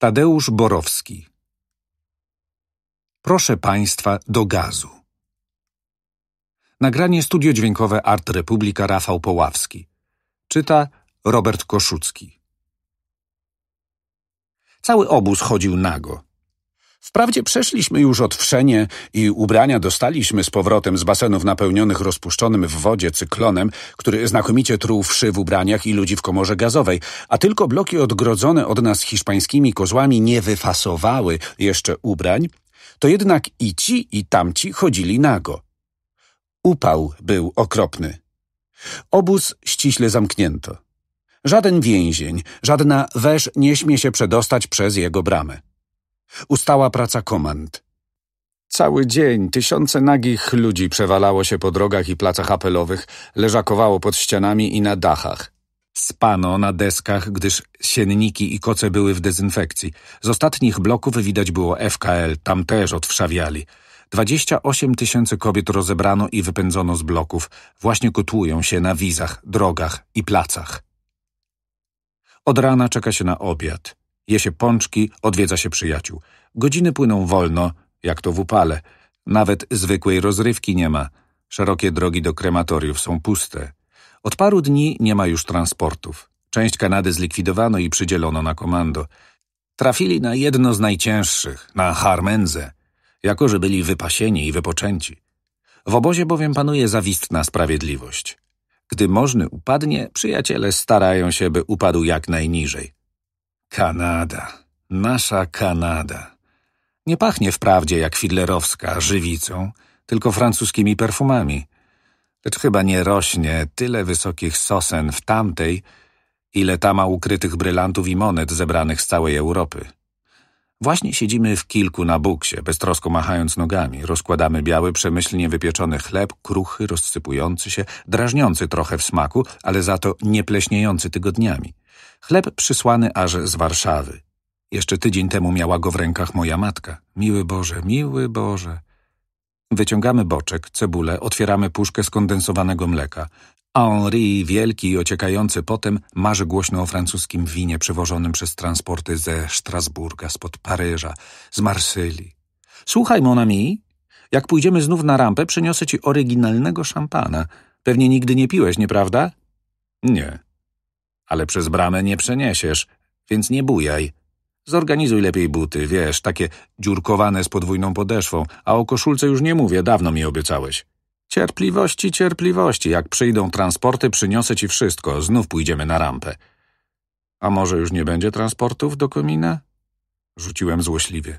Tadeusz Borowski Proszę Państwa do gazu. Nagranie studio dźwiękowe Art Republika Rafał Poławski. Czyta Robert Koszucki. Cały obóz chodził nago. Wprawdzie przeszliśmy już wszenie i ubrania dostaliśmy z powrotem z basenów napełnionych rozpuszczonym w wodzie cyklonem, który znakomicie truł wszy w ubraniach i ludzi w komorze gazowej, a tylko bloki odgrodzone od nas hiszpańskimi kozłami nie wyfasowały jeszcze ubrań, to jednak i ci i tamci chodzili nago. Upał był okropny. Obóz ściśle zamknięto. Żaden więzień, żadna wesz nie śmie się przedostać przez jego bramę. Ustała praca komand. Cały dzień tysiące nagich ludzi przewalało się po drogach i placach apelowych, leżakowało pod ścianami i na dachach. Spano na deskach, gdyż sienniki i koce były w dezynfekcji. Z ostatnich bloków widać było FKL, tam też odwszawiali. 28 tysięcy kobiet rozebrano i wypędzono z bloków. Właśnie kotłują się na wizach, drogach i placach. Od rana czeka się na obiad je się pączki, odwiedza się przyjaciół. Godziny płyną wolno, jak to w upale. Nawet zwykłej rozrywki nie ma. Szerokie drogi do krematoriów są puste. Od paru dni nie ma już transportów. Część Kanady zlikwidowano i przydzielono na komando. Trafili na jedno z najcięższych, na Harmenze, jako że byli wypasieni i wypoczęci. W obozie bowiem panuje zawistna sprawiedliwość. Gdy możny upadnie, przyjaciele starają się, by upadł jak najniżej. Kanada. Nasza Kanada. Nie pachnie wprawdzie jak fidlerowska żywicą, tylko francuskimi perfumami. Lecz chyba nie rośnie tyle wysokich sosen w tamtej, ile ta ma ukrytych brylantów i monet zebranych z całej Europy. Właśnie siedzimy w kilku na buksie, beztrosko machając nogami. Rozkładamy biały, przemyślnie wypieczony chleb, kruchy, rozsypujący się, drażniący trochę w smaku, ale za to niepleśniejący tygodniami. Chleb przysłany aż z Warszawy. Jeszcze tydzień temu miała go w rękach moja matka. Miły Boże, miły Boże. Wyciągamy boczek, cebulę, otwieramy puszkę skondensowanego mleka. Henri, wielki i ociekający potem, marzy głośno o francuskim winie przywożonym przez transporty ze Strasburga, spod Paryża, z Marsylii. Słuchaj, mon ami, jak pójdziemy znów na rampę, przyniosę ci oryginalnego szampana. Pewnie nigdy nie piłeś, nieprawda? Nie, ale przez bramę nie przeniesiesz, więc nie bujaj. Zorganizuj lepiej buty, wiesz, takie dziurkowane z podwójną podeszwą, a o koszulce już nie mówię, dawno mi obiecałeś. Cierpliwości, cierpliwości, jak przyjdą transporty, przyniosę ci wszystko, znów pójdziemy na rampę. A może już nie będzie transportów do komina? Rzuciłem złośliwie.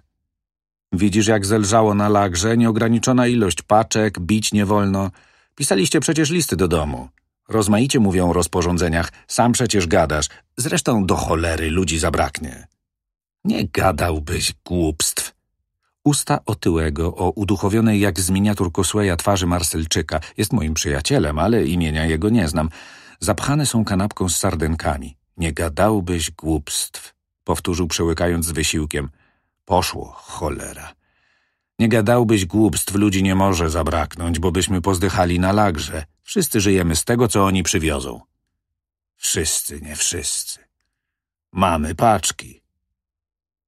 Widzisz, jak zelżało na lagrze, nieograniczona ilość paczek, bić nie wolno. Pisaliście przecież listy do domu. Rozmaicie mówią o rozporządzeniach, sam przecież gadasz, zresztą do cholery ludzi zabraknie. Nie gadałbyś głupstw. Usta otyłego, o uduchowionej jak z miniatur Kosłeja twarzy Marsylczyka, jest moim przyjacielem, ale imienia jego nie znam, zapchane są kanapką z sardynkami. Nie gadałbyś głupstw, powtórzył przełykając z wysiłkiem. Poszło, cholera. Nie gadałbyś głupstw, ludzi nie może zabraknąć, bo byśmy pozdychali na lagrze. Wszyscy żyjemy z tego, co oni przywiozą. Wszyscy, nie wszyscy. Mamy paczki.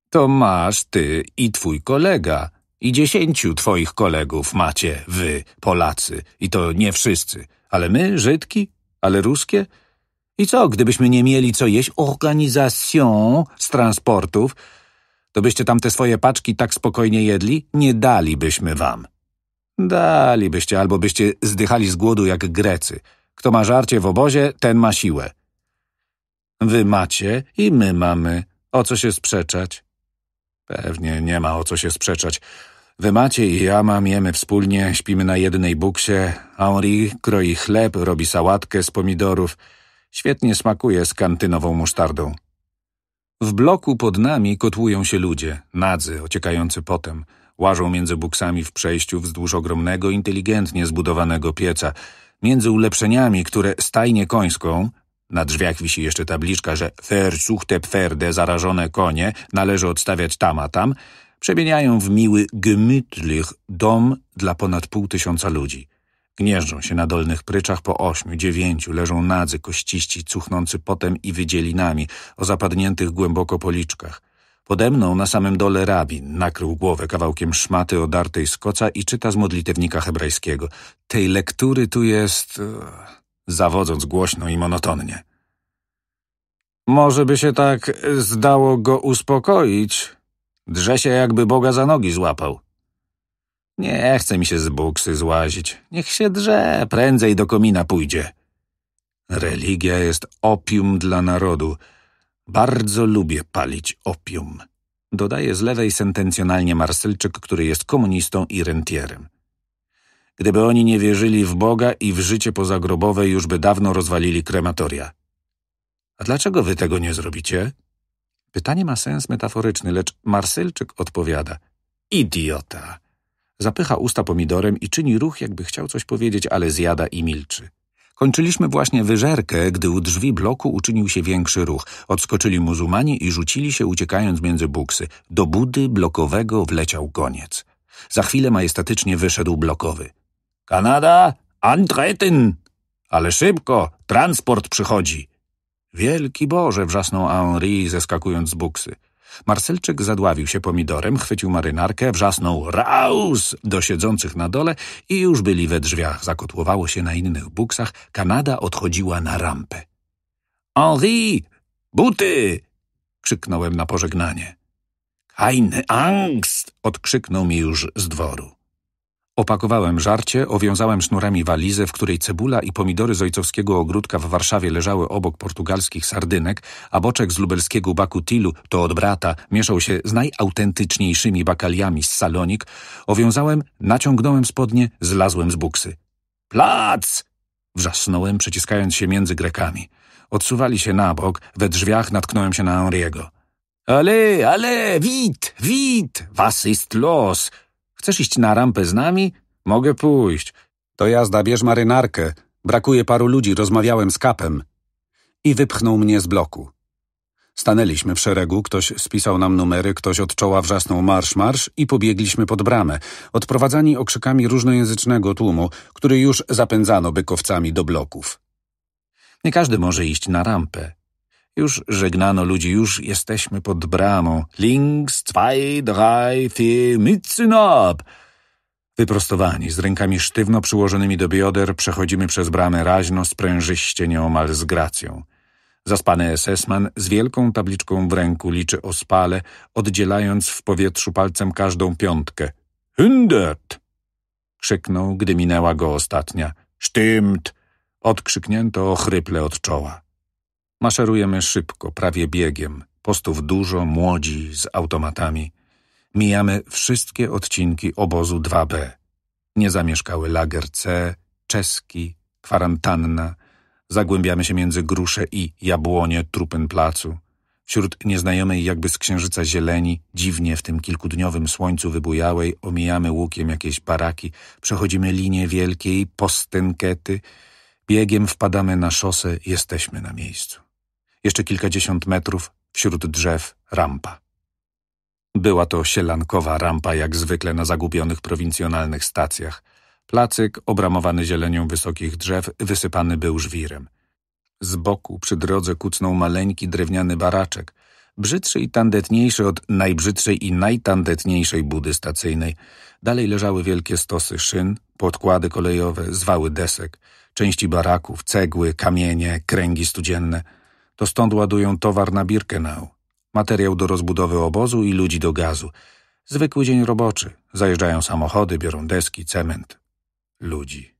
To masz ty i twój kolega. I dziesięciu twoich kolegów macie, wy, Polacy. I to nie wszyscy. Ale my, Żydki? Ale ruskie? I co, gdybyśmy nie mieli co jeść organizacją z transportów, to byście tam te swoje paczki tak spokojnie jedli? Nie dalibyśmy wam. Dalibyście, albo byście zdychali z głodu jak Grecy. Kto ma żarcie w obozie, ten ma siłę. Wy macie i my mamy. O co się sprzeczać? Pewnie nie ma o co się sprzeczać. Wy macie i ja mam, jemy wspólnie, śpimy na jednej buksie. Henri kroi chleb, robi sałatkę z pomidorów. Świetnie smakuje z kantynową musztardą. W bloku pod nami kotłują się ludzie, nadzy, ociekający potem – Łażą między buksami w przejściu wzdłuż ogromnego, inteligentnie zbudowanego pieca. Między ulepszeniami, które stajnie końską, na drzwiach wisi jeszcze tabliczka, że versuchte pferde, zarażone konie, należy odstawiać tam a tam, przemieniają w miły gemütlich dom dla ponad pół tysiąca ludzi. Gnieżdżą się na dolnych pryczach po ośmiu, dziewięciu, leżą nadzy, kościści, cuchnący potem i wydzielinami, o zapadniętych głęboko policzkach. Pode mną na samym dole rabin nakrył głowę kawałkiem szmaty odartej z koca i czyta z modlitewnika hebrajskiego. Tej lektury tu jest... E, zawodząc głośno i monotonnie. Może by się tak e, zdało go uspokoić. Drze się jakby Boga za nogi złapał. Nie chce mi się z buksy złazić. Niech się drze, prędzej do komina pójdzie. Religia jest opium dla narodu – bardzo lubię palić opium. Dodaje z lewej sentencjonalnie Marsylczyk, który jest komunistą i rentierem. Gdyby oni nie wierzyli w Boga i w życie pozagrobowe, już by dawno rozwalili krematoria. A dlaczego wy tego nie zrobicie? Pytanie ma sens metaforyczny, lecz Marsylczyk odpowiada. Idiota! Zapycha usta pomidorem i czyni ruch, jakby chciał coś powiedzieć, ale zjada i milczy. Kończyliśmy właśnie wyżerkę, gdy u drzwi bloku uczynił się większy ruch. Odskoczyli muzułmani i rzucili się, uciekając między buksy. Do budy blokowego wleciał koniec. Za chwilę majestatycznie wyszedł blokowy. Kanada, Antretyn, Ale szybko, transport przychodzi! Wielki Boże, wrzasnął Henri, zeskakując z buksy. Marcelczyk zadławił się pomidorem, chwycił marynarkę, wrzasnął raus do siedzących na dole i już byli we drzwiach. Zakotłowało się na innych buksach, Kanada odchodziła na rampę. Henri! Buty! krzyknąłem na pożegnanie. Keine Angst! odkrzyknął mi już z dworu. Opakowałem żarcie, owiązałem sznurami walizę, w której cebula i pomidory z ojcowskiego ogródka w Warszawie leżały obok portugalskich sardynek, a boczek z lubelskiego bakutilu, to od brata, mieszał się z najautentyczniejszymi bakaliami z salonik, owiązałem, naciągnąłem spodnie, zlazłem z buksy. Plac! Wrzasnąłem, przeciskając się między Grekami. Odsuwali się na bok, we drzwiach natknąłem się na Henriego. Ale, ale, wit, wit, was ist los! Chcesz iść na rampę z nami? Mogę pójść. To jazda, bierz marynarkę. Brakuje paru ludzi, rozmawiałem z kapem. I wypchnął mnie z bloku. Stanęliśmy w szeregu, ktoś spisał nam numery, ktoś od czoła wrzasnął marsz, marsz i pobiegliśmy pod bramę, odprowadzani okrzykami różnojęzycznego tłumu, który już zapędzano bykowcami do bloków. Nie każdy może iść na rampę. Już żegnano ludzi, już jesteśmy pod bramą. Links, zwei, drei, vier, mitzen ab! Wyprostowani, z rękami sztywno przyłożonymi do bioder, przechodzimy przez bramę raźno, sprężyście, nieomal z gracją. Zaspany SS-man z wielką tabliczką w ręku liczy o spale, oddzielając w powietrzu palcem każdą piątkę. Hundert! Krzyknął, gdy minęła go ostatnia. Stimmt! Odkrzyknięto ochryple od czoła. Maszerujemy szybko, prawie biegiem. Postów dużo, młodzi, z automatami. Mijamy wszystkie odcinki obozu 2B. Niezamieszkały lager C, czeski, kwarantanna. Zagłębiamy się między grusze i jabłonie placu. Wśród nieznajomej jakby z księżyca zieleni, dziwnie w tym kilkudniowym słońcu wybujałej, omijamy łukiem jakieś baraki, przechodzimy linię wielkiej, postynkety. biegiem wpadamy na szosę, jesteśmy na miejscu jeszcze kilkadziesiąt metrów wśród drzew rampa. Była to sielankowa rampa, jak zwykle na zagubionych prowincjonalnych stacjach. Placyk, obramowany zielenią wysokich drzew, wysypany był żwirem. Z boku przy drodze kucnął maleńki drewniany baraczek, brzydszy i tandetniejszy od najbrzydszej i najtandetniejszej budy stacyjnej. Dalej leżały wielkie stosy szyn, podkłady kolejowe, zwały desek, części baraków, cegły, kamienie, kręgi studzienne – to stąd ładują towar na Birkenau, materiał do rozbudowy obozu i ludzi do gazu. Zwykły dzień roboczy. Zajeżdżają samochody, biorą deski, cement. Ludzi.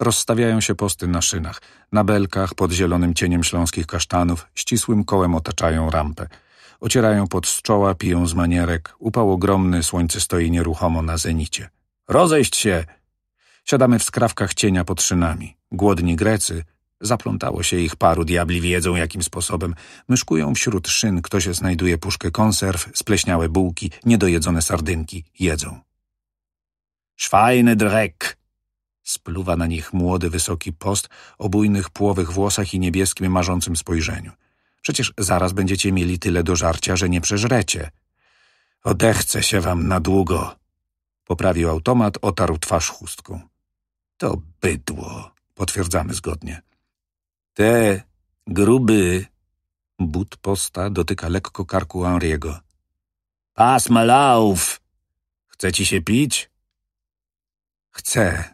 Rozstawiają się posty na szynach, na belkach, pod zielonym cieniem śląskich kasztanów, ścisłym kołem otaczają rampę. Ocierają pod z czoła, piją z manierek. Upał ogromny, słońce stoi nieruchomo na zenicie. Rozejść się! Siadamy w skrawkach cienia pod szynami. Głodni Grecy Zaplątało się ich paru, diabli wiedzą jakim sposobem. Myszkują wśród szyn, kto się znajduje puszkę konserw, spleśniałe bułki, niedojedzone sardynki, jedzą. Szwajny drek! Spluwa na nich młody, wysoki post o bujnych płowych włosach i niebieskim, marzącym spojrzeniu. Przecież zaraz będziecie mieli tyle do żarcia, że nie przeżrecie. Odechce się wam na długo. Poprawił automat, otarł twarz chustką. To bydło, potwierdzamy zgodnie. Te, gruby. But posta dotyka lekko karku Henry'ego. Pas malauf! Chce ci się pić? Chcę,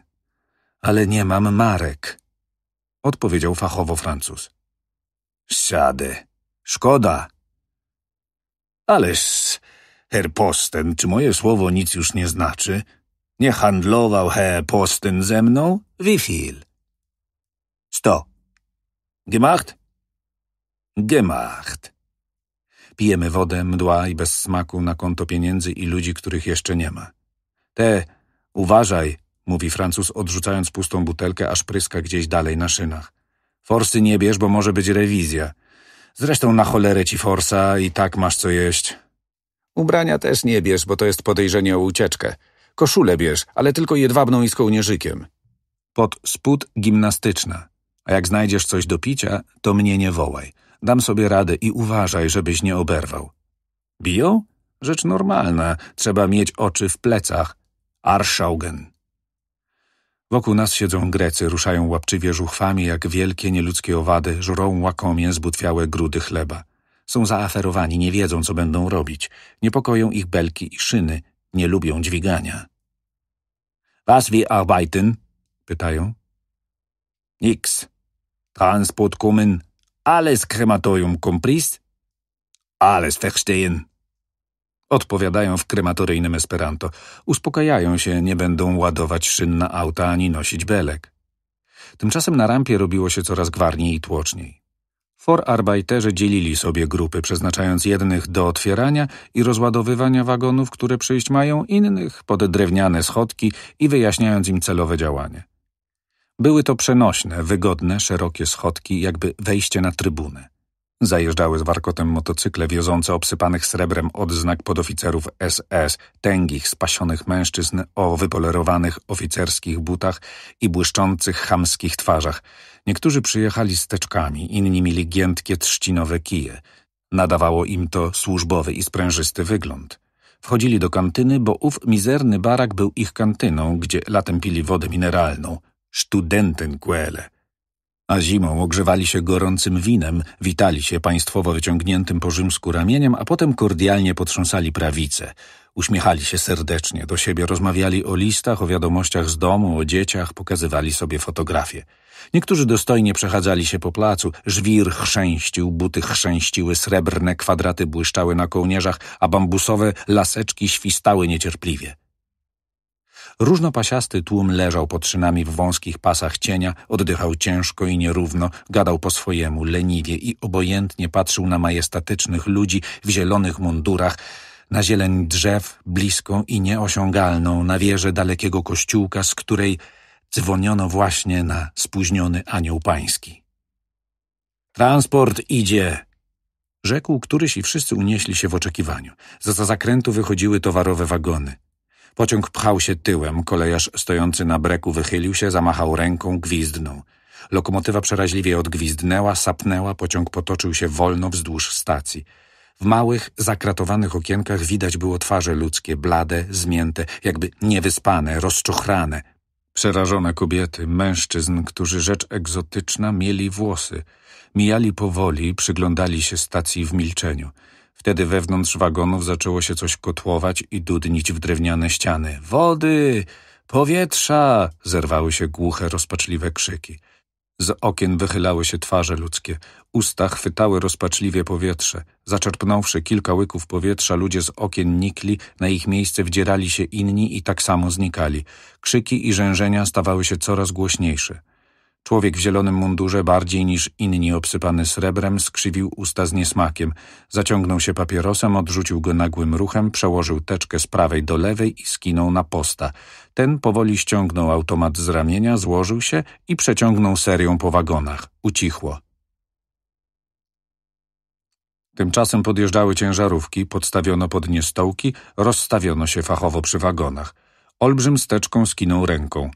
ale nie mam marek, odpowiedział fachowo Francuz. Siadę. Szkoda. Ależ, herr Posten, czy moje słowo nic już nie znaczy? Nie handlował herr Posten ze mną? Wie viel? Sto. Gemacht? Gemacht. Pijemy wodę, mdła i bez smaku na konto pieniędzy i ludzi, których jeszcze nie ma. Te, uważaj, mówi Francuz, odrzucając pustą butelkę, aż pryska gdzieś dalej na szynach. Forsy nie bierz, bo może być rewizja. Zresztą na cholerę ci forsa i tak masz co jeść. Ubrania też nie bierz, bo to jest podejrzenie o ucieczkę. Koszulę bierz, ale tylko jedwabną i z kołnierzykiem. Pod spód gimnastyczna. A jak znajdziesz coś do picia, to mnie nie wołaj. Dam sobie radę i uważaj, żebyś nie oberwał. Biją? Rzecz normalna, trzeba mieć oczy w plecach. Arschaugen. Wokół nas siedzą Grecy, ruszają łapczywie żuchwami jak wielkie, nieludzkie owady, żrą łakomie zbutwiałe grudy chleba. Są zaaferowani, nie wiedzą, co będą robić. Niepokoją ich belki i szyny, nie lubią dźwigania. Was wie arbeiten? pytają. Nix, Transport kommen, alles krematorium kompris, Alles verstehen. Odpowiadają w krematoryjnym Esperanto. Uspokajają się, nie będą ładować szyn na auta ani nosić belek. Tymczasem na rampie robiło się coraz gwarniej i tłoczniej. Forarbeiterzy dzielili sobie grupy, przeznaczając jednych do otwierania i rozładowywania wagonów, które przyjść mają, innych pod drewniane schodki i wyjaśniając im celowe działanie. Były to przenośne, wygodne, szerokie schodki, jakby wejście na trybunę. Zajeżdżały z warkotem motocykle wiozące obsypanych srebrem odznak podoficerów SS, tęgich, spasionych mężczyzn o wypolerowanych oficerskich butach i błyszczących chamskich twarzach. Niektórzy przyjechali z teczkami, inni mieli giętkie trzcinowe kije. Nadawało im to służbowy i sprężysty wygląd. Wchodzili do kantyny, bo ów mizerny barak był ich kantyną, gdzie latem pili wodę mineralną – Studentenquelle. A zimą ogrzewali się gorącym winem, witali się państwowo wyciągniętym po rzymsku ramieniem, a potem kordialnie potrząsali prawice. Uśmiechali się serdecznie do siebie, rozmawiali o listach, o wiadomościach z domu, o dzieciach, pokazywali sobie fotografie. Niektórzy dostojnie przechadzali się po placu, żwir chrzęścił, buty chrzęściły, srebrne kwadraty błyszczały na kołnierzach, a bambusowe laseczki świstały niecierpliwie. Różnopasiasty tłum leżał pod szynami w wąskich pasach cienia, oddychał ciężko i nierówno, gadał po swojemu, leniwie i obojętnie patrzył na majestatycznych ludzi w zielonych mundurach, na zieleń drzew bliską i nieosiągalną, na wieżę dalekiego kościółka, z której dzwoniono właśnie na spóźniony anioł pański. Transport idzie! Rzekł któryś i wszyscy unieśli się w oczekiwaniu. Za, za zakrętu wychodziły towarowe wagony. Pociąg pchał się tyłem, kolejarz stojący na breku wychylił się, zamachał ręką, gwizdnął. Lokomotywa przeraźliwie odgwizdnęła, sapnęła, pociąg potoczył się wolno wzdłuż stacji. W małych, zakratowanych okienkach widać było twarze ludzkie, blade, zmięte, jakby niewyspane, rozczochrane. Przerażone kobiety, mężczyzn, którzy rzecz egzotyczna mieli włosy. Mijali powoli, przyglądali się stacji w milczeniu. Wtedy wewnątrz wagonów zaczęło się coś kotłować i dudnić w drewniane ściany. Wody! Powietrza! Zerwały się głuche, rozpaczliwe krzyki. Z okien wychylały się twarze ludzkie. Usta chwytały rozpaczliwie powietrze. Zaczerpnąwszy kilka łyków powietrza, ludzie z okien nikli, na ich miejsce wdzierali się inni i tak samo znikali. Krzyki i rzężenia stawały się coraz głośniejsze. Człowiek w zielonym mundurze bardziej niż inni obsypany srebrem skrzywił usta z niesmakiem. Zaciągnął się papierosem, odrzucił go nagłym ruchem, przełożył teczkę z prawej do lewej i skinął na posta. Ten powoli ściągnął automat z ramienia, złożył się i przeciągnął serią po wagonach. Ucichło. Tymczasem podjeżdżały ciężarówki, podstawiono pod nie stołki, rozstawiono się fachowo przy wagonach. Olbrzym steczką skinął ręką.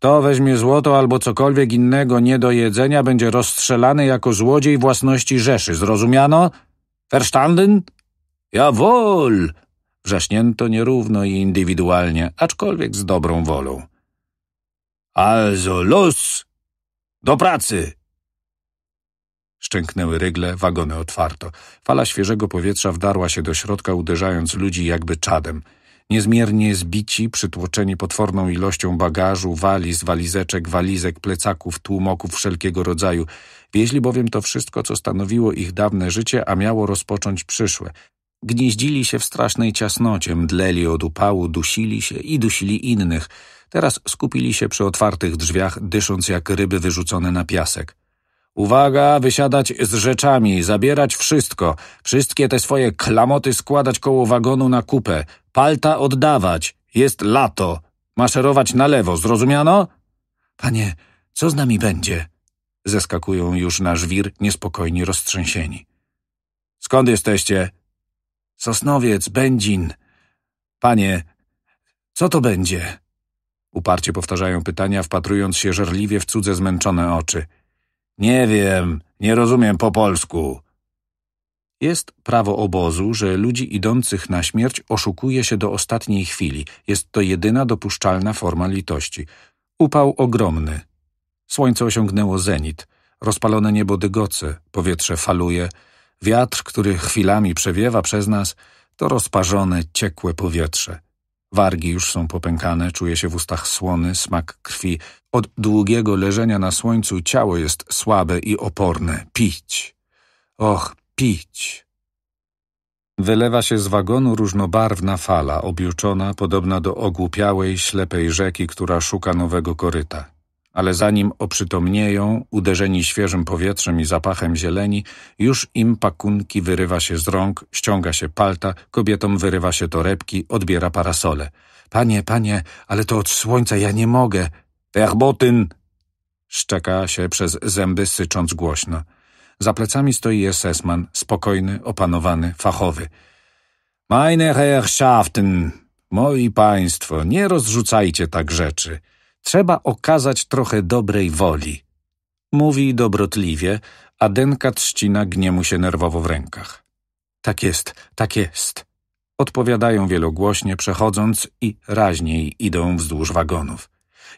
Kto weźmie złoto albo cokolwiek innego nie do jedzenia, będzie rozstrzelany jako złodziej własności Rzeszy. Zrozumiano? Verstanden? Jawohl! Wrzaśnięto nierówno i indywidualnie, aczkolwiek z dobrą wolą. Also los! Do pracy! Szczęknęły rygle, wagony otwarto. Fala świeżego powietrza wdarła się do środka, uderzając ludzi jakby czadem – Niezmiernie zbici, przytłoczeni potworną ilością bagażu, waliz, walizeczek, walizek, plecaków, tłumoków wszelkiego rodzaju. Wieźli bowiem to wszystko, co stanowiło ich dawne życie, a miało rozpocząć przyszłe. Gnieździli się w strasznej ciasnocie, mdleli od upału, dusili się i dusili innych. Teraz skupili się przy otwartych drzwiach, dysząc jak ryby wyrzucone na piasek. Uwaga, wysiadać z rzeczami, zabierać wszystko, wszystkie te swoje klamoty składać koło wagonu na kupę, palta oddawać, jest lato, maszerować na lewo, zrozumiano? Panie, co z nami będzie? Zeskakują już na żwir, niespokojni, roztrzęsieni. Skąd jesteście? Sosnowiec, Będzin. Panie, co to będzie? Uparcie powtarzają pytania, wpatrując się żerliwie w cudze zmęczone oczy – nie wiem, nie rozumiem po polsku. Jest prawo obozu, że ludzi idących na śmierć oszukuje się do ostatniej chwili. Jest to jedyna dopuszczalna forma litości. Upał ogromny. Słońce osiągnęło zenit. Rozpalone niebo dygoce, powietrze faluje. Wiatr, który chwilami przewiewa przez nas, to rozparzone, ciekłe powietrze. Wargi już są popękane, czuje się w ustach słony, smak krwi. Od długiego leżenia na słońcu ciało jest słabe i oporne. Pić. Och, pić. Wylewa się z wagonu różnobarwna fala, objuczona, podobna do ogłupiałej, ślepej rzeki, która szuka nowego koryta ale zanim oprzytomnieją, uderzeni świeżym powietrzem i zapachem zieleni, już im pakunki wyrywa się z rąk, ściąga się palta, kobietom wyrywa się torebki, odbiera parasole. Panie, panie, ale to od słońca ja nie mogę. botyn! Szczeka się przez zęby, sycząc głośno. Za plecami stoi SS-man, spokojny, opanowany, fachowy. Meine Herrschaften, moi państwo, nie rozrzucajcie tak rzeczy trzeba okazać trochę dobrej woli. Mówi dobrotliwie, a denka trzcina gnie mu się nerwowo w rękach. Tak jest, tak jest. Odpowiadają wielogłośnie, przechodząc i raźniej idą wzdłuż wagonów.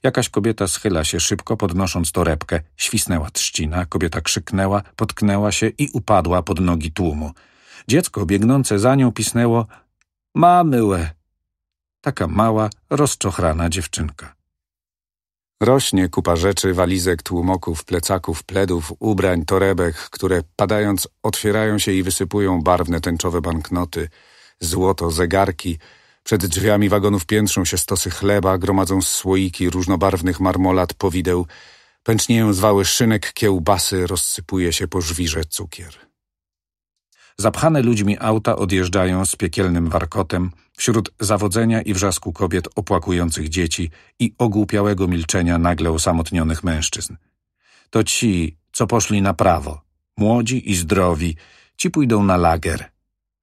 Jakaś kobieta schyla się szybko, podnosząc torebkę. Świsnęła trzcina, kobieta krzyknęła, potknęła się i upadła pod nogi tłumu. Dziecko biegnące za nią pisnęło – Mamyłe! Taka mała, rozczochrana dziewczynka. Rośnie kupa rzeczy, walizek, tłumoków, plecaków, pledów, ubrań, torebek, które padając otwierają się i wysypują barwne tęczowe banknoty, złoto, zegarki. Przed drzwiami wagonów piętrzą się stosy chleba, gromadzą słoiki różnobarwnych marmolat, powideł. Pęcznieją zwały szynek, kiełbasy, rozsypuje się po żwirze cukier. Zapchane ludźmi auta odjeżdżają z piekielnym warkotem, wśród zawodzenia i wrzasku kobiet opłakujących dzieci i ogłupiałego milczenia nagle osamotnionych mężczyzn. To ci, co poszli na prawo, młodzi i zdrowi, ci pójdą na lager.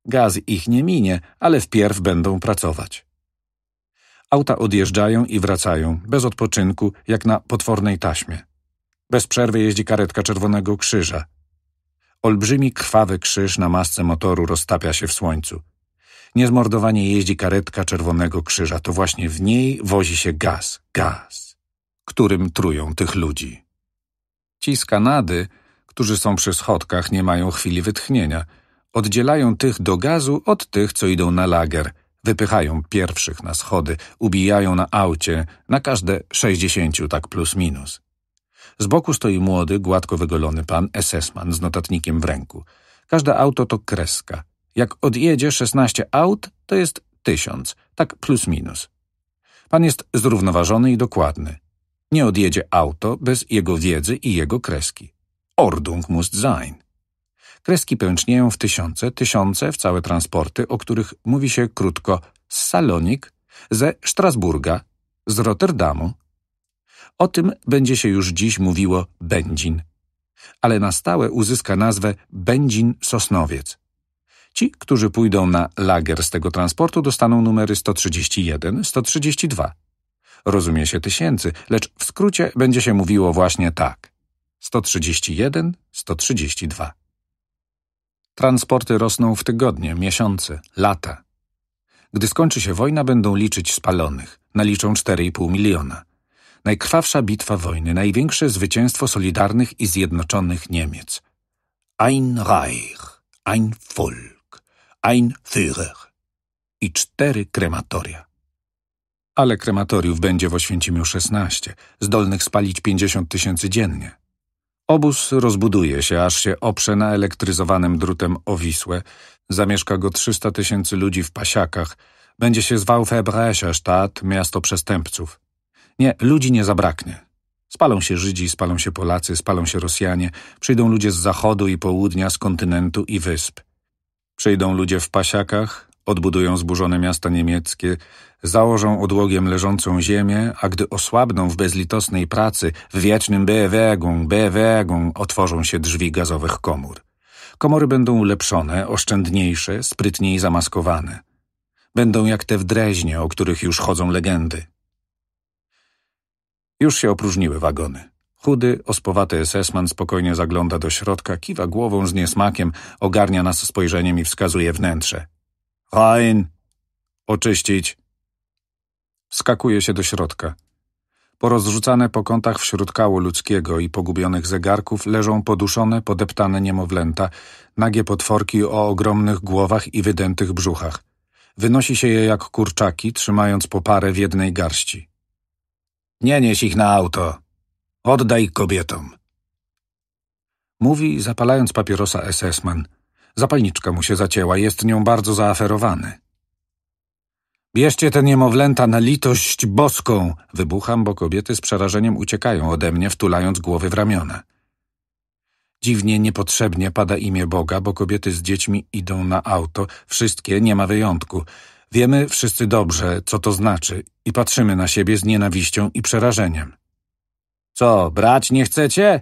Gaz ich nie minie, ale wpierw będą pracować. Auta odjeżdżają i wracają, bez odpoczynku, jak na potwornej taśmie. Bez przerwy jeździ karetka Czerwonego Krzyża, Olbrzymi krwawy krzyż na masce motoru roztapia się w słońcu. Niezmordowanie jeździ karetka Czerwonego Krzyża. To właśnie w niej wozi się gaz, gaz, którym trują tych ludzi. Ci z Kanady, którzy są przy schodkach, nie mają chwili wytchnienia. Oddzielają tych do gazu od tych, co idą na lager. Wypychają pierwszych na schody, ubijają na aucie, na każde sześćdziesięciu tak plus minus. Z boku stoi młody, gładko wygolony pan SS-man z notatnikiem w ręku. Każde auto to kreska. Jak odjedzie 16 aut, to jest tysiąc, tak plus minus. Pan jest zrównoważony i dokładny. Nie odjedzie auto bez jego wiedzy i jego kreski. Ordung muss sein. Kreski pęcznieją w tysiące, tysiące w całe transporty, o których mówi się krótko z Salonik, ze Strasburga, z Rotterdamu, o tym będzie się już dziś mówiło Będzin. Ale na stałe uzyska nazwę Będzin Sosnowiec. Ci, którzy pójdą na lager z tego transportu, dostaną numery 131, 132. Rozumie się tysięcy, lecz w skrócie będzie się mówiło właśnie tak. 131, 132. Transporty rosną w tygodnie, miesiące, lata. Gdy skończy się wojna, będą liczyć spalonych. Naliczą 4,5 miliona najkrwawsza bitwa wojny, największe zwycięstwo solidarnych i zjednoczonych Niemiec. Ein Reich, ein Volk, ein Führer i cztery krematoria. Ale krematoriów będzie w Oświęcimiu 16, zdolnych spalić 50 tysięcy dziennie. Obóz rozbuduje się, aż się oprze na elektryzowanym drutem Owisłę. Zamieszka go 300 tysięcy ludzi w pasiakach. Będzie się zwał Febrecherstadt, miasto przestępców. Nie, ludzi nie zabraknie. Spalą się Żydzi, spalą się Polacy, spalą się Rosjanie, przyjdą ludzie z zachodu i południa, z kontynentu i wysp. Przyjdą ludzie w pasiakach, odbudują zburzone miasta niemieckie, założą odłogiem leżącą ziemię, a gdy osłabną w bezlitosnej pracy, w wiecznym bewegung, bewegung, otworzą się drzwi gazowych komór. Komory będą ulepszone, oszczędniejsze, sprytniej zamaskowane. Będą jak te w Dreźnie, o których już chodzą legendy. Już się opróżniły wagony. Chudy, ospowaty SS-man spokojnie zagląda do środka, kiwa głową z niesmakiem, ogarnia nas spojrzeniem i wskazuje wnętrze. Rein! Oczyścić! Skakuje się do środka. Porozrzucane po kątach wśród kału ludzkiego i pogubionych zegarków leżą poduszone, podeptane niemowlęta, nagie potworki o ogromnych głowach i wydętych brzuchach. Wynosi się je jak kurczaki, trzymając po parę w jednej garści. Nie nieś ich na auto. Oddaj kobietom. Mówi, zapalając papierosa SS-man. Zapalniczka mu się zacięła, jest nią bardzo zaaferowany. Bierzcie te niemowlęta na litość boską! Wybucham, bo kobiety z przerażeniem uciekają ode mnie, wtulając głowy w ramiona. Dziwnie, niepotrzebnie pada imię Boga, bo kobiety z dziećmi idą na auto, wszystkie, nie ma wyjątku. Wiemy wszyscy dobrze, co to znaczy i patrzymy na siebie z nienawiścią i przerażeniem. Co, brać nie chcecie?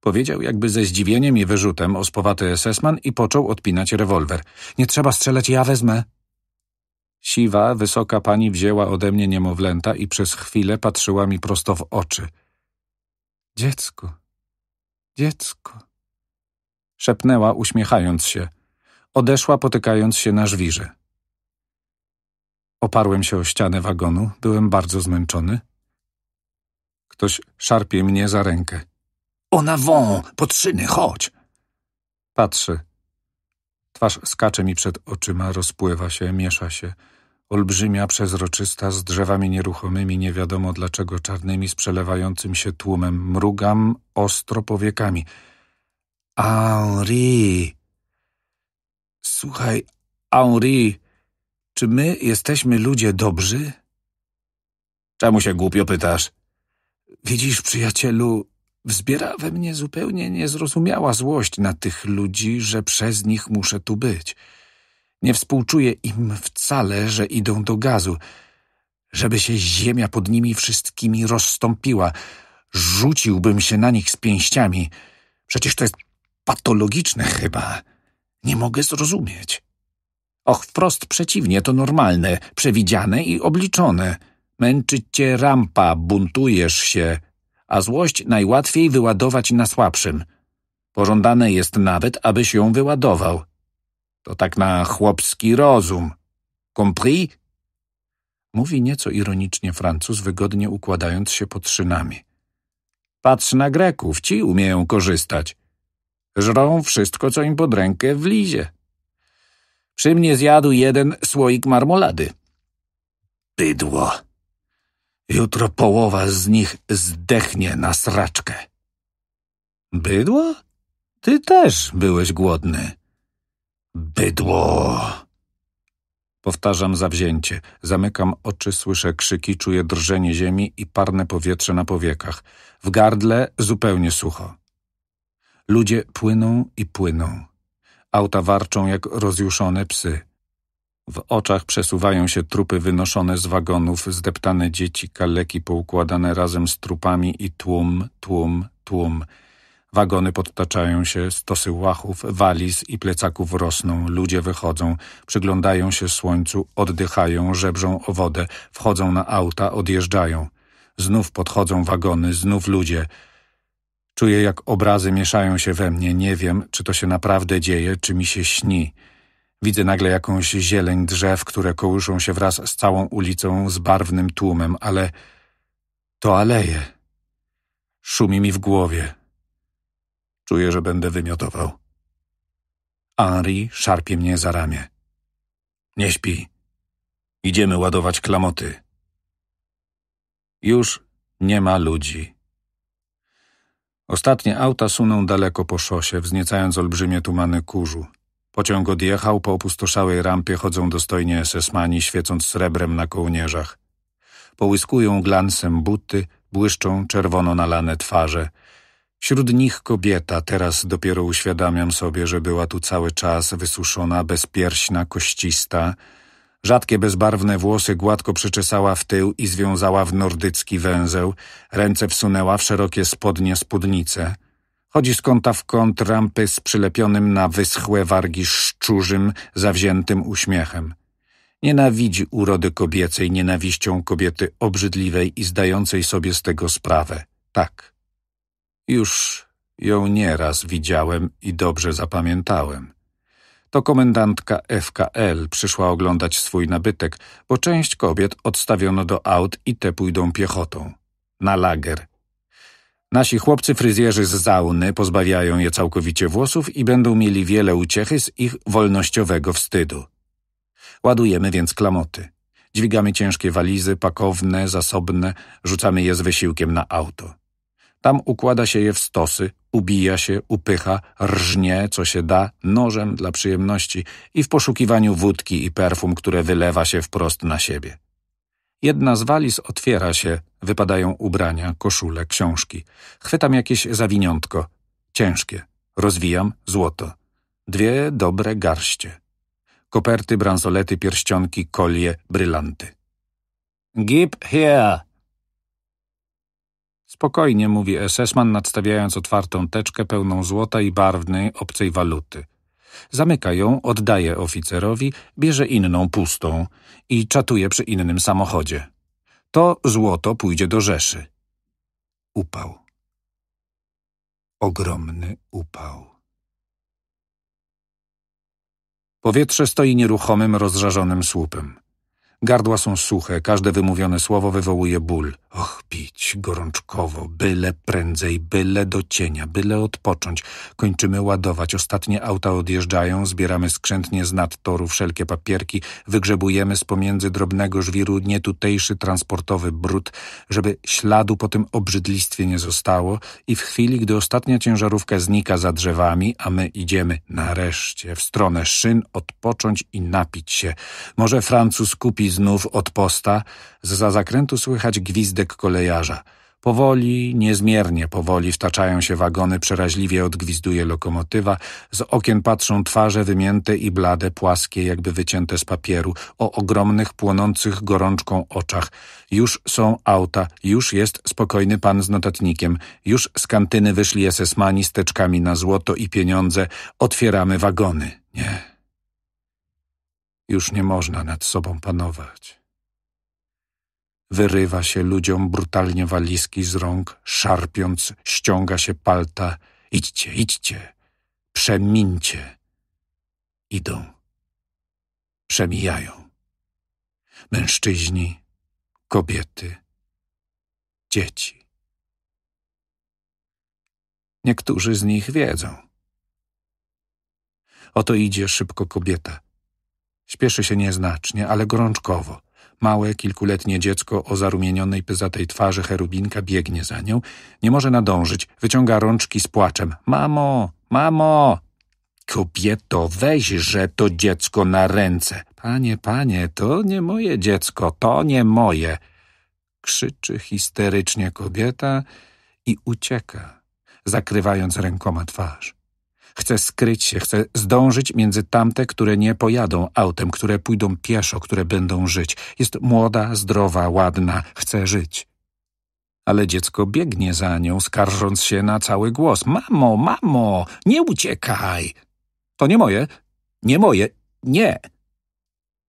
Powiedział jakby ze zdziwieniem i wyrzutem ospowaty SS-man i począł odpinać rewolwer. Nie trzeba strzelać, ja wezmę. Siwa, wysoka pani wzięła ode mnie niemowlęta i przez chwilę patrzyła mi prosto w oczy. Dziecko, dziecko, szepnęła uśmiechając się. Odeszła potykając się na żwirze. Oparłem się o ścianę wagonu, byłem bardzo zmęczony. Ktoś szarpie mnie za rękę. Ona avant, pod szyny, chodź! Patrzę. Twarz skacze mi przed oczyma, rozpływa się, miesza się. Olbrzymia, przezroczysta, z drzewami nieruchomymi, nie wiadomo dlaczego czarnymi, z przelewającym się tłumem. Mrugam ostro powiekami. Henri! Słuchaj, Henri! Czy my jesteśmy ludzie dobrzy? Czemu się głupio pytasz? Widzisz, przyjacielu, wzbiera we mnie zupełnie niezrozumiała złość na tych ludzi, że przez nich muszę tu być. Nie współczuję im wcale, że idą do gazu, żeby się ziemia pod nimi wszystkimi rozstąpiła. Rzuciłbym się na nich z pięściami. Przecież to jest patologiczne chyba. Nie mogę zrozumieć. Och, wprost przeciwnie, to normalne, przewidziane i obliczone. Męczyć cię rampa, buntujesz się, a złość najłatwiej wyładować na słabszym. Pożądane jest nawet, abyś ją wyładował. To tak na chłopski rozum. Compris? Mówi nieco ironicznie Francuz, wygodnie układając się pod szynami. Patrz na Greków, ci umieją korzystać. Żrą wszystko, co im pod rękę wlizie. Przy mnie zjadł jeden słoik marmolady. Bydło. Jutro połowa z nich zdechnie na sraczkę. Bydło? Ty też byłeś głodny. Bydło. Powtarzam zawzięcie. Zamykam oczy, słyszę krzyki, czuję drżenie ziemi i parne powietrze na powiekach. W gardle zupełnie sucho. Ludzie płyną i płyną. Auta warczą jak rozjuszone psy. W oczach przesuwają się trupy wynoszone z wagonów, zdeptane dzieci, kaleki poukładane razem z trupami i tłum, tłum, tłum. Wagony podtaczają się, stosy łachów, waliz i plecaków rosną, ludzie wychodzą, przyglądają się słońcu, oddychają, żebrzą o wodę, wchodzą na auta, odjeżdżają. Znów podchodzą wagony, znów ludzie – Czuję, jak obrazy mieszają się we mnie. Nie wiem, czy to się naprawdę dzieje, czy mi się śni. Widzę nagle jakąś zieleń drzew, które kołyszą się wraz z całą ulicą, z barwnym tłumem, ale to aleje. Szumi mi w głowie. Czuję, że będę wymiotował. Henri szarpie mnie za ramię. Nie śpi. Idziemy ładować klamoty. Już nie ma ludzi. Ostatnie auta suną daleko po szosie, wzniecając olbrzymie tumany kurzu. Pociąg odjechał, po opustoszałej rampie chodzą dostojnie esesmani, świecąc srebrem na kołnierzach. Połyskują glansem buty, błyszczą czerwono nalane twarze. Wśród nich kobieta, teraz dopiero uświadamiam sobie, że była tu cały czas wysuszona, bezpierśna, koścista, Rzadkie bezbarwne włosy gładko przyczesała w tył i związała w nordycki węzeł, ręce wsunęła w szerokie spodnie spódnice. Chodzi z kąta w kąt rampy z przylepionym na wyschłe wargi szczurzym, zawziętym uśmiechem. Nienawidzi urody kobiecej nienawiścią kobiety obrzydliwej i zdającej sobie z tego sprawę. Tak. Już ją nieraz widziałem i dobrze zapamiętałem to komendantka FKL przyszła oglądać swój nabytek, bo część kobiet odstawiono do aut i te pójdą piechotą. Na lager. Nasi chłopcy fryzjerzy z zauny pozbawiają je całkowicie włosów i będą mieli wiele uciechy z ich wolnościowego wstydu. Ładujemy więc klamoty. Dźwigamy ciężkie walizy, pakowne, zasobne, rzucamy je z wysiłkiem na auto. Tam układa się je w stosy, ubija się, upycha, rżnie, co się da, nożem dla przyjemności i w poszukiwaniu wódki i perfum, które wylewa się wprost na siebie. Jedna z waliz otwiera się, wypadają ubrania, koszule, książki. Chwytam jakieś zawiniątko, ciężkie, rozwijam złoto. Dwie dobre garście. Koperty, bransolety, pierścionki, kolie, brylanty. Gib here! Spokojnie, mówi SS-man, nadstawiając otwartą teczkę pełną złota i barwnej, obcej waluty. Zamyka ją, oddaje oficerowi, bierze inną pustą i czatuje przy innym samochodzie. To złoto pójdzie do Rzeszy. Upał. Ogromny upał. Powietrze stoi nieruchomym, rozżarzonym słupem. Gardła są suche, każde wymówione słowo wywołuje ból. Och, pić gorączkowo, byle prędzej, byle do cienia, byle odpocząć. Kończymy ładować, ostatnie auta odjeżdżają, zbieramy skrzętnie z nadtoru wszelkie papierki, wygrzebujemy z pomiędzy drobnego żwiru nietutejszy transportowy brud, żeby śladu po tym obrzydlistwie nie zostało i w chwili, gdy ostatnia ciężarówka znika za drzewami, a my idziemy nareszcie w stronę szyn odpocząć i napić się. Może Francuz kupi znów od posta, za zakrętu słychać gwizdy kolejarza. Powoli, niezmiernie powoli wtaczają się wagony, przeraźliwie odgwizduje lokomotywa, z okien patrzą twarze wymięte i blade, płaskie, jakby wycięte z papieru, o ogromnych, płonących gorączką oczach. Już są auta, już jest spokojny pan z notatnikiem, już z kantyny wyszli esesmani z teczkami na złoto i pieniądze, otwieramy wagony. Nie. Już nie można nad sobą panować wyrywa się ludziom brutalnie walizki z rąk, szarpiąc, ściąga się palta. Idźcie, idźcie, przemincie. Idą. Przemijają. Mężczyźni, kobiety, dzieci. Niektórzy z nich wiedzą. Oto idzie szybko kobieta. Śpieszy się nieznacznie, ale gorączkowo – Małe, kilkuletnie dziecko o zarumienionej, pyzatej twarzy cherubinka biegnie za nią. Nie może nadążyć. Wyciąga rączki z płaczem. Mamo! Mamo! Kobieto, weź, że to dziecko na ręce. Panie, panie, to nie moje dziecko, to nie moje. Krzyczy histerycznie kobieta i ucieka, zakrywając rękoma twarz. Chce skryć się, chce zdążyć między tamte, które nie pojadą autem, które pójdą pieszo, które będą żyć. Jest młoda, zdrowa, ładna, chce żyć. Ale dziecko biegnie za nią, skarżąc się na cały głos. Mamo, mamo, nie uciekaj! To nie moje, nie moje, nie!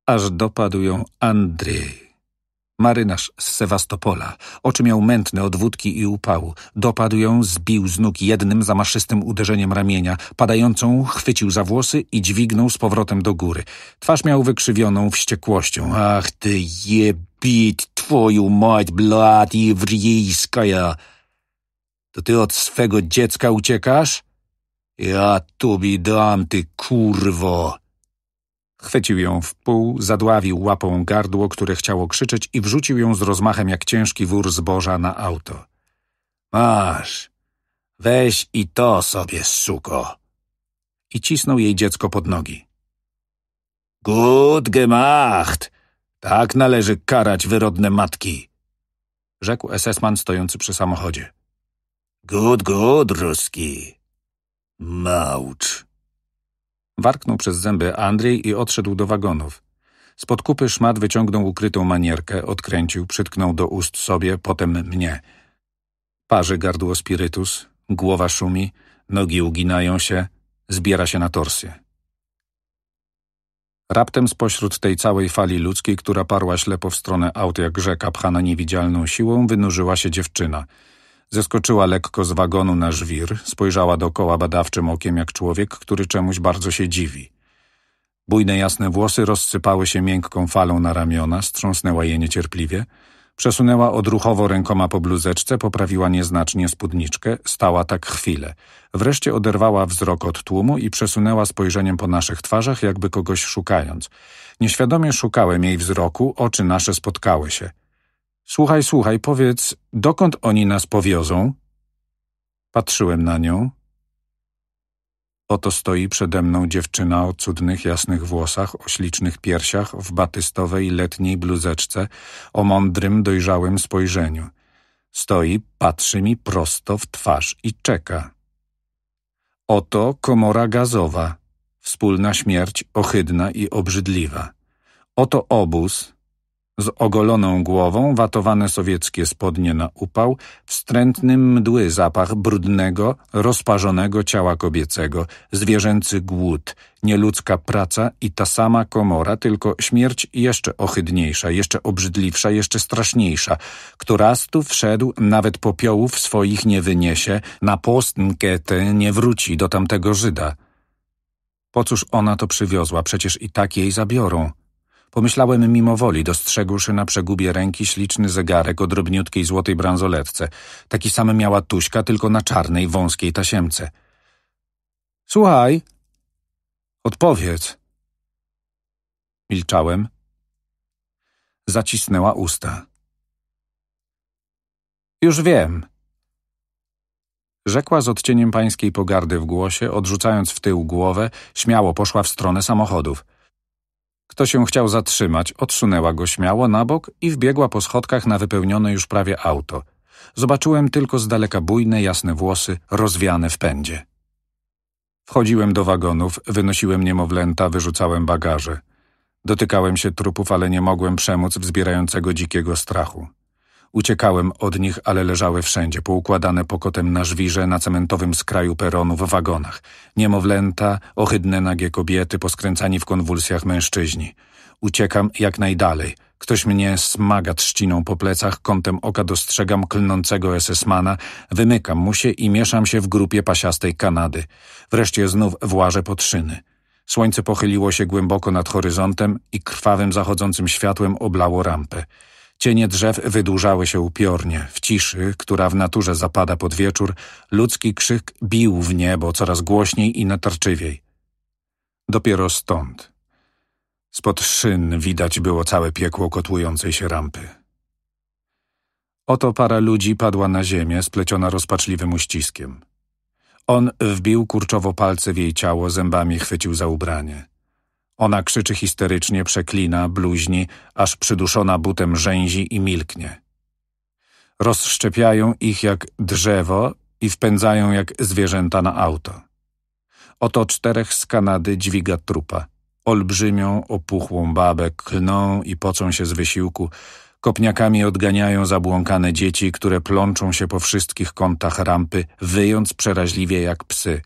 Aż dopadł ją Andrzej Marynarz z Sewastopola, oczy miał mętne od wódki i upału. Dopadł ją, zbił z nóg jednym zamaszystym uderzeniem ramienia. Padającą chwycił za włosy i dźwignął z powrotem do góry. Twarz miał wykrzywioną wściekłością. Ach ty jebit, twoju mać blat jewryjska! To ty od swego dziecka uciekasz? Ja tobie dam, ty kurwo! Chwycił ją w pół, zadławił łapą gardło, które chciało krzyczeć i wrzucił ją z rozmachem jak ciężki wór zboża na auto. Masz, weź i to sobie, suko. I cisnął jej dziecko pod nogi. Gut gemacht! Tak należy karać wyrodne matki, rzekł esesman stojący przy samochodzie. Gut, gut, ruski. Małcz. Warknął przez zęby Andrzej i odszedł do wagonów. Spod kupy szmat wyciągnął ukrytą manierkę, odkręcił, przytknął do ust sobie, potem mnie. Parzy gardło spirytus, głowa szumi, nogi uginają się, zbiera się na torsję. Raptem spośród tej całej fali ludzkiej, która parła ślepo w stronę aut jak rzeka pchana niewidzialną siłą, wynurzyła się dziewczyna – Zeskoczyła lekko z wagonu na żwir, spojrzała dookoła badawczym okiem jak człowiek, który czemuś bardzo się dziwi. Bujne jasne włosy rozsypały się miękką falą na ramiona, strząsnęła je niecierpliwie. Przesunęła odruchowo rękoma po bluzeczce, poprawiła nieznacznie spódniczkę, stała tak chwilę. Wreszcie oderwała wzrok od tłumu i przesunęła spojrzeniem po naszych twarzach, jakby kogoś szukając. Nieświadomie szukałem jej wzroku, oczy nasze spotkały się – Słuchaj, słuchaj, powiedz, dokąd oni nas powiozą? Patrzyłem na nią. Oto stoi przede mną dziewczyna o cudnych, jasnych włosach, o ślicznych piersiach, w batystowej, letniej bluzeczce, o mądrym, dojrzałym spojrzeniu. Stoi, patrzy mi prosto w twarz i czeka. Oto komora gazowa, wspólna śmierć, ohydna i obrzydliwa. Oto obóz, z ogoloną głową, watowane sowieckie spodnie na upał, wstrętny mdły zapach brudnego, rozparzonego ciała kobiecego, zwierzęcy głód, nieludzka praca i ta sama komora, tylko śmierć jeszcze ohydniejsza, jeszcze obrzydliwsza, jeszcze straszniejsza, która tu wszedł, nawet popiołów swoich nie wyniesie, na postnkę tę nie wróci do tamtego Żyda. Po cóż ona to przywiozła, przecież i tak jej zabiorą – Pomyślałem mimowoli, dostrzegłszy na przegubie ręki śliczny zegarek o drobniutkiej złotej bransoletce. Taki sam miała Tuśka, tylko na czarnej, wąskiej tasiemce. Słuchaj, odpowiedz. Milczałem. Zacisnęła usta. Już wiem. Rzekła z odcieniem pańskiej pogardy w głosie, odrzucając w tył głowę, śmiało poszła w stronę samochodów – kto się chciał zatrzymać, odsunęła go śmiało na bok i wbiegła po schodkach na wypełnione już prawie auto. Zobaczyłem tylko z daleka bujne, jasne włosy, rozwiane w pędzie. Wchodziłem do wagonów, wynosiłem niemowlęta, wyrzucałem bagaże. Dotykałem się trupów, ale nie mogłem przemóc wzbierającego dzikiego strachu. Uciekałem od nich, ale leżały wszędzie, poukładane pokotem na żwirze na cementowym skraju peronu w wagonach. Niemowlęta, ohydne nagie kobiety, poskręcani w konwulsjach mężczyźni. Uciekam jak najdalej. Ktoś mnie smaga trzciną po plecach, kątem oka dostrzegam klnącego SS-mana, wymykam mu się i mieszam się w grupie pasiastej Kanady. Wreszcie znów włażę pod szyny. Słońce pochyliło się głęboko nad horyzontem i krwawym zachodzącym światłem oblało rampę. Cienie drzew wydłużały się upiornie. W ciszy, która w naturze zapada pod wieczór, ludzki krzyk bił w niebo coraz głośniej i natarczywiej. Dopiero stąd. Spod szyn widać było całe piekło kotłującej się rampy. Oto para ludzi padła na ziemię, spleciona rozpaczliwym uściskiem. On wbił kurczowo palce w jej ciało, zębami chwycił za ubranie. Ona krzyczy histerycznie, przeklina, bluźni, aż przyduszona butem rzęzi i milknie. Rozszczepiają ich jak drzewo i wpędzają jak zwierzęta na auto. Oto czterech z Kanady dźwiga trupa. Olbrzymią, opuchłą babę klną i pocą się z wysiłku, kopniakami odganiają zabłąkane dzieci, które plączą się po wszystkich kątach rampy, wyjąc przeraźliwie jak psy –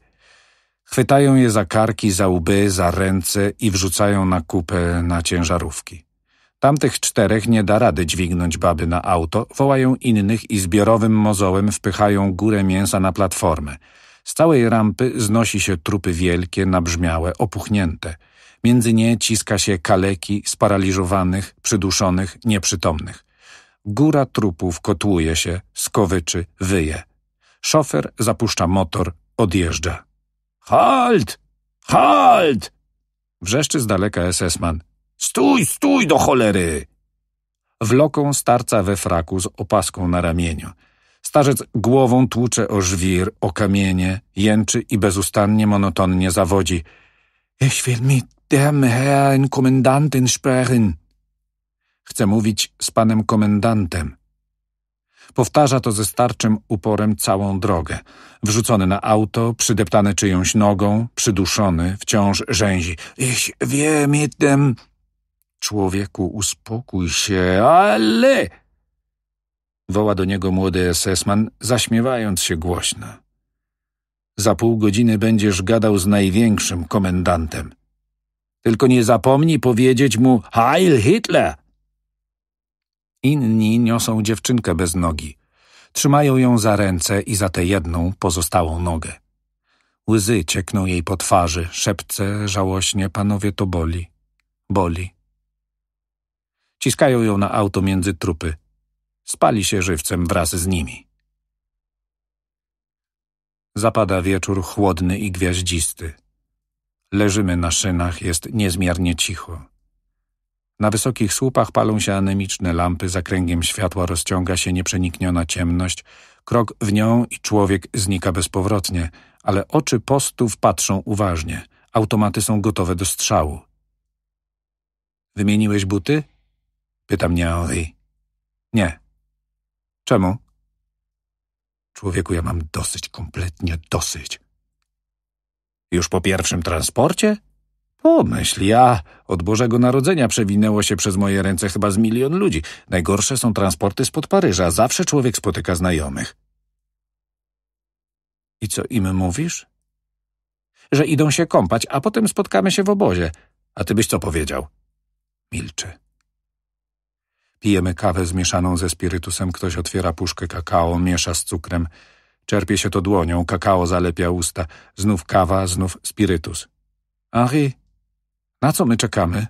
Chwytają je za karki, za łby, za ręce i wrzucają na kupę na ciężarówki. Tamtych czterech nie da rady dźwignąć baby na auto, wołają innych i zbiorowym mozołem wpychają górę mięsa na platformę. Z całej rampy znosi się trupy wielkie, nabrzmiałe, opuchnięte. Między nie ciska się kaleki, sparaliżowanych, przyduszonych, nieprzytomnych. Góra trupów kotłuje się, skowyczy, wyje. Szofer zapuszcza motor, odjeżdża. Halt! Halt! Wrzeszczy z daleka SS-man. Stój, stój do cholery! Wloką starca we fraku z opaską na ramieniu. Starzec głową tłucze o żwir, o kamienie, jęczy i bezustannie monotonnie zawodzi. Ich will mit dem Herrn Kommandanten sprechen. Chcę mówić z panem komendantem. Powtarza to ze starczym uporem całą drogę. Wrzucony na auto, przydeptany czyjąś nogą, przyduszony, wciąż rzęzi. Ich wiem, tym... Człowieku, uspokój się, ale... Woła do niego młody SS-man, zaśmiewając się głośno. Za pół godziny będziesz gadał z największym komendantem. Tylko nie zapomnij powiedzieć mu Heil Hitler! Inni niosą dziewczynkę bez nogi. Trzymają ją za ręce i za tę jedną pozostałą nogę. Łzy ciekną jej po twarzy, szepce żałośnie, panowie to boli, boli. Ciskają ją na auto między trupy. Spali się żywcem wraz z nimi. Zapada wieczór chłodny i gwiaździsty. Leżymy na szynach, jest niezmiernie cicho. Na wysokich słupach palą się anemiczne lampy, za kręgiem światła rozciąga się nieprzenikniona ciemność, krok w nią i człowiek znika bezpowrotnie, ale oczy postów patrzą uważnie. Automaty są gotowe do strzału. Wymieniłeś buty? Pytam mnie Nie. Czemu? Człowieku, ja mam dosyć, kompletnie dosyć. Już po pierwszym transporcie? Pomyśl, ja od Bożego Narodzenia przewinęło się przez moje ręce chyba z milion ludzi. Najgorsze są transporty spod Paryża. Zawsze człowiek spotyka znajomych. I co im mówisz? Że idą się kąpać, a potem spotkamy się w obozie. A ty byś co powiedział? Milczy. Pijemy kawę zmieszaną ze spirytusem, ktoś otwiera puszkę kakao, miesza z cukrem. Czerpie się to dłonią, kakao zalepia usta. Znów kawa, znów spirytus. Henri, na co my czekamy?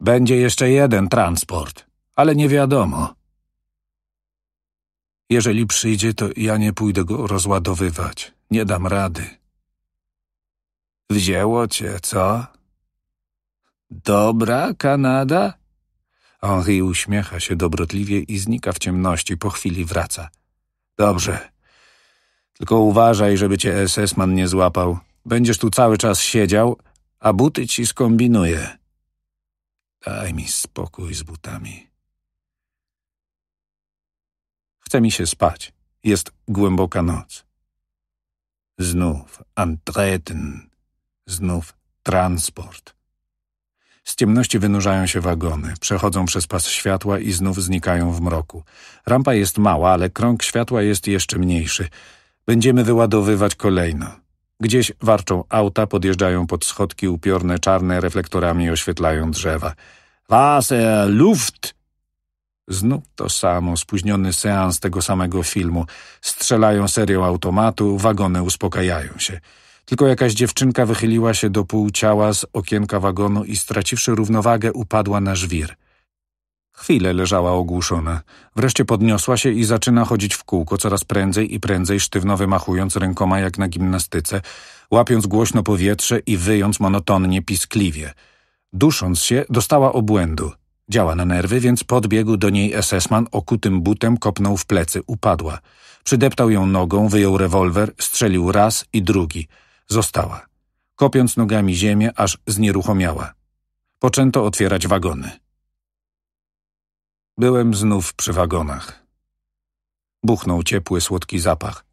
Będzie jeszcze jeden transport, ale nie wiadomo. Jeżeli przyjdzie, to ja nie pójdę go rozładowywać. Nie dam rady. Wzięło cię, co? Dobra, Kanada? Henri uśmiecha się dobrotliwie i znika w ciemności. Po chwili wraca. Dobrze. Tylko uważaj, żeby cię SS-man nie złapał. Będziesz tu cały czas siedział, a buty ci skombinuję. Daj mi spokój z butami. Chce mi się spać. Jest głęboka noc. Znów antreten, znów transport. Z ciemności wynurzają się wagony, przechodzą przez pas światła i znów znikają w mroku. Rampa jest mała, ale krąg światła jest jeszcze mniejszy. Będziemy wyładowywać kolejno. Gdzieś warczą auta, podjeżdżają pod schodki upiorne czarne reflektorami oświetlają drzewa. Wasser, Luft! Znów to samo, spóźniony seans tego samego filmu. Strzelają serią automatu, wagony uspokajają się. Tylko jakaś dziewczynka wychyliła się do pół ciała z okienka wagonu i straciwszy równowagę upadła na żwir. Chwilę leżała ogłuszona. Wreszcie podniosła się i zaczyna chodzić w kółko coraz prędzej i prędzej, sztywno wymachując rękoma jak na gimnastyce, łapiąc głośno powietrze i wyjąc monotonnie, piskliwie. Dusząc się, dostała obłędu. Działa na nerwy, więc podbiegł do niej esesman okutym butem, kopnął w plecy, upadła. Przydeptał ją nogą, wyjął rewolwer, strzelił raz i drugi. Została. Kopiąc nogami ziemię, aż znieruchomiała. Poczęto otwierać wagony. Byłem znów przy wagonach. Buchnął ciepły, słodki zapach.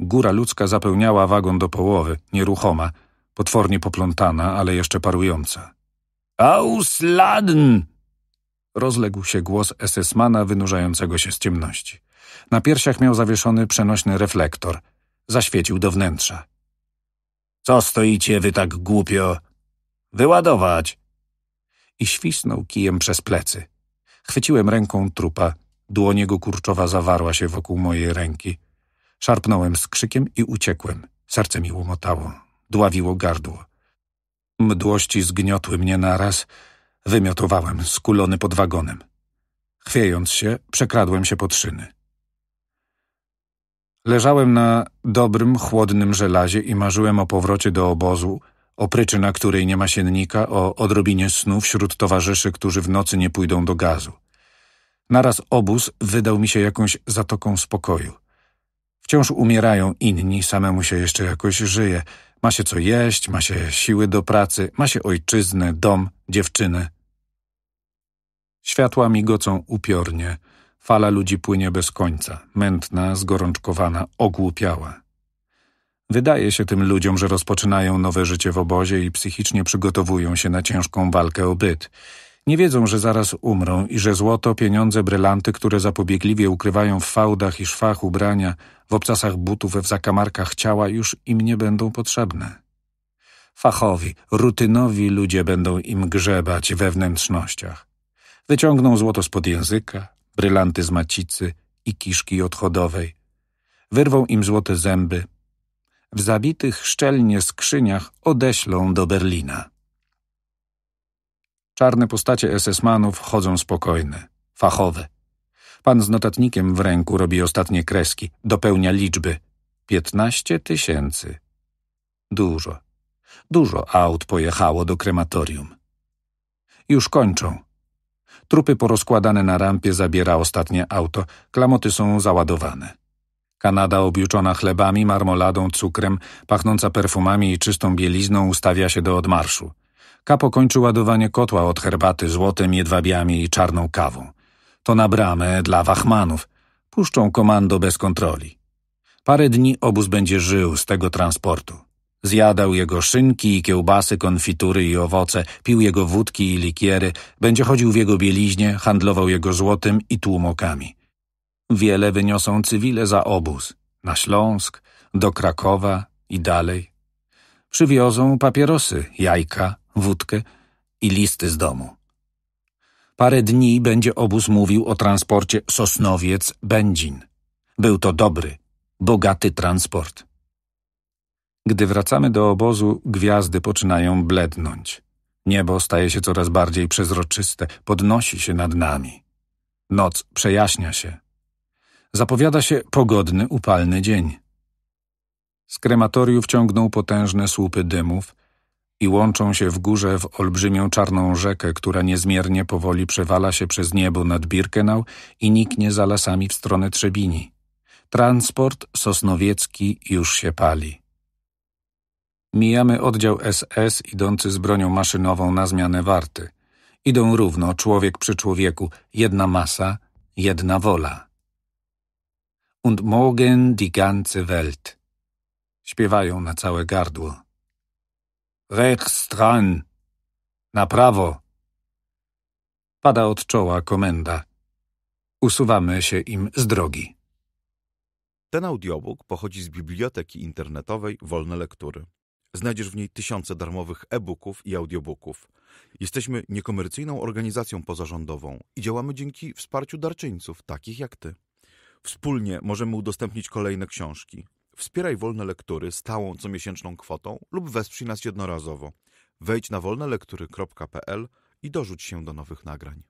Góra ludzka zapełniała wagon do połowy, nieruchoma, potwornie poplątana, ale jeszcze parująca. Ausladen! Rozległ się głos esesmana wynurzającego się z ciemności. Na piersiach miał zawieszony przenośny reflektor. Zaświecił do wnętrza. Co stoicie wy tak głupio? Wyładować! I świsnął kijem przez plecy. Chwyciłem ręką trupa. Dłoń jego kurczowa zawarła się wokół mojej ręki. Szarpnąłem z krzykiem i uciekłem. Serce mi łomotało. Dławiło gardło. Mdłości zgniotły mnie naraz. Wymiotowałem, skulony pod wagonem. Chwiejąc się, przekradłem się pod szyny. Leżałem na dobrym, chłodnym żelazie i marzyłem o powrocie do obozu, Opryczyna, której nie ma siennika, o odrobinie snu wśród towarzyszy, którzy w nocy nie pójdą do gazu. Naraz obóz wydał mi się jakąś zatoką spokoju. Wciąż umierają inni, samemu się jeszcze jakoś żyje. Ma się co jeść, ma się siły do pracy, ma się ojczyznę, dom, dziewczynę. Światła migocą upiornie, fala ludzi płynie bez końca, mętna, zgorączkowana, ogłupiała. Wydaje się tym ludziom, że rozpoczynają nowe życie w obozie i psychicznie przygotowują się na ciężką walkę o byt. Nie wiedzą, że zaraz umrą i że złoto, pieniądze, brylanty, które zapobiegliwie ukrywają w fałdach i szwach ubrania, w obcasach butów, w zakamarkach ciała już im nie będą potrzebne. Fachowi, rutynowi ludzie będą im grzebać we wnętrznościach. Wyciągną złoto spod języka, brylanty z macicy i kiszki odchodowej. Wyrwą im złote zęby, w zabitych szczelnie skrzyniach odeślą do Berlina. Czarne postacie SS-manów chodzą spokojne, fachowe. Pan z notatnikiem w ręku robi ostatnie kreski, dopełnia liczby. Piętnaście tysięcy. Dużo. Dużo aut pojechało do krematorium. Już kończą. Trupy porozkładane na rampie zabiera ostatnie auto. Klamoty są załadowane. Kanada objuczona chlebami, marmoladą, cukrem, pachnąca perfumami i czystą bielizną ustawia się do odmarszu. Kapo kończy ładowanie kotła od herbaty złotem, jedwabiami i czarną kawą. To na bramę dla wachmanów. Puszczą komando bez kontroli. Parę dni obóz będzie żył z tego transportu. Zjadał jego szynki i kiełbasy, konfitury i owoce, pił jego wódki i likiery, będzie chodził w jego bieliźnie, handlował jego złotem i tłumokami. Wiele wyniosą cywile za obóz, na Śląsk, do Krakowa i dalej. Przywiozą papierosy, jajka, wódkę i listy z domu. Parę dni będzie obóz mówił o transporcie Sosnowiec-Będzin. Był to dobry, bogaty transport. Gdy wracamy do obozu, gwiazdy poczynają blednąć. Niebo staje się coraz bardziej przezroczyste, podnosi się nad nami. Noc przejaśnia się, Zapowiada się pogodny, upalny dzień. Z krematoriów ciągną potężne słupy dymów i łączą się w górze w olbrzymią czarną rzekę, która niezmiernie powoli przewala się przez niebo nad Birkenau i niknie za lasami w stronę Trzebini. Transport sosnowiecki już się pali. Mijamy oddział SS idący z bronią maszynową na zmianę warty. Idą równo, człowiek przy człowieku, jedna masa, jedna wola und morgen die ganze Welt. Śpiewają na całe gardło. Rechstran. Na prawo. Pada od czoła komenda. Usuwamy się im z drogi. Ten audiobook pochodzi z biblioteki internetowej Wolne Lektury. Znajdziesz w niej tysiące darmowych e-booków i audiobooków. Jesteśmy niekomercyjną organizacją pozarządową i działamy dzięki wsparciu darczyńców, takich jak ty. Wspólnie możemy udostępnić kolejne książki. Wspieraj wolne lektury stałą comiesięczną kwotą lub wesprzyj nas jednorazowo. Wejdź na wolnelektury.pl i dorzuć się do nowych nagrań.